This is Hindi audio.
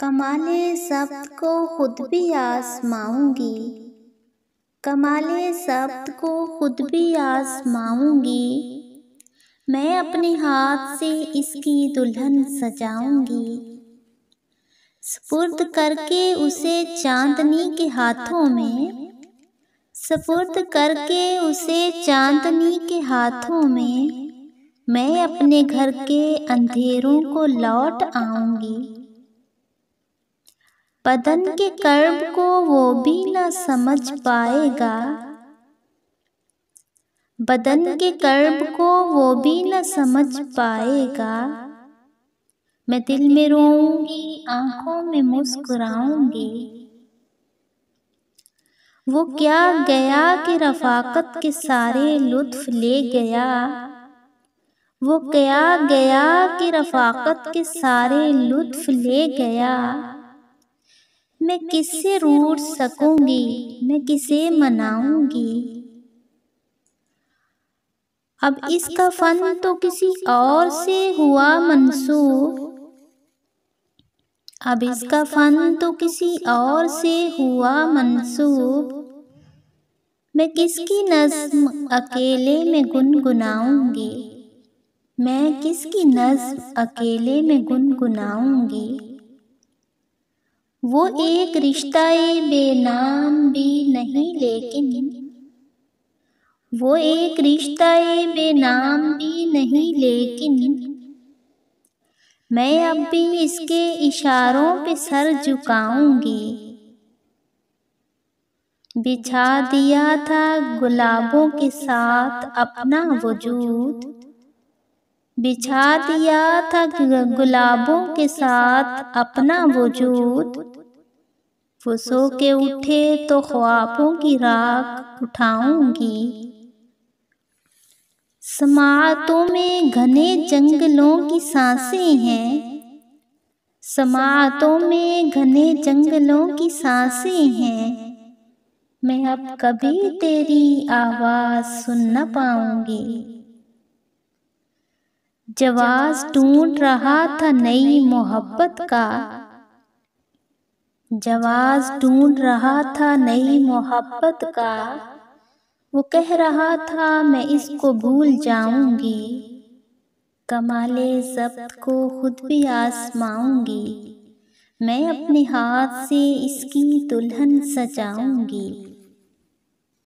कमाले शब्द को खुद भी आसमाऊंगी कमाले शब्द को खुद भी आसमाऊंगी मैं अपने हाथ से इसकी दुल्हन सजाऊंगी सपुर्द करके उसे चांदनी के हाथों में सपुर्द करके उसे चांदनी के हाथों में मैं अपने घर के अंधेरों को लौट आऊंगी बदन के कर्म को वो भी न समझ पाएगा बदन के कर्म को वो भी न समझ पाएगा मैं दिल में रोऊंगी आंखों में मुस्कुराऊंगी वो क्या गया कि रफाकत के सारे लुत्फ ले गया वो क्या गया कि रफाकत के सारे लुत्फ ले गया मैं किससे रूठ सकूंगी मैं किसे मनाऊंगी अब इसका फन तो, तो किसी और से हुआ मंसूब अब इसका फन तो, तो किसी और से हुआ मंसूब मैं किसकी नज्म अकेले में गुनगुनाऊंगी मैं किसकी नज्म अकेले में गुनगुनाऊंगी वो एक रिश्ता बेनाम भी नहीं लेकिन वो एक रिश्ता बेनाम भी नहीं लेकिन मैं अब भी इसके इशारों पे सर झुकाऊंगी बिछा दिया था गुलाबों के साथ अपना वजूद बिछा दिया था गुलाबों के साथ अपना वजूद वो सो के उठे तो ख्वाबों की राख उठाऊंगी समातों में घने जंगलों की सांसें हैं समातों में घने जंगलों की सांसें हैं मैं अब कभी तेरी आवाज़ सुन न पाऊंगी जवाज ढूंढ रहा था नई मोहब्बत का जवाज ढूंढ रहा था नई मोहब्बत का वो कह रहा था मैं इसको भूल जाऊंगी कमाले जब्त को खुद भी आसमाऊंगी मैं अपने हाथ से इसकी दुल्हन सजाऊंगी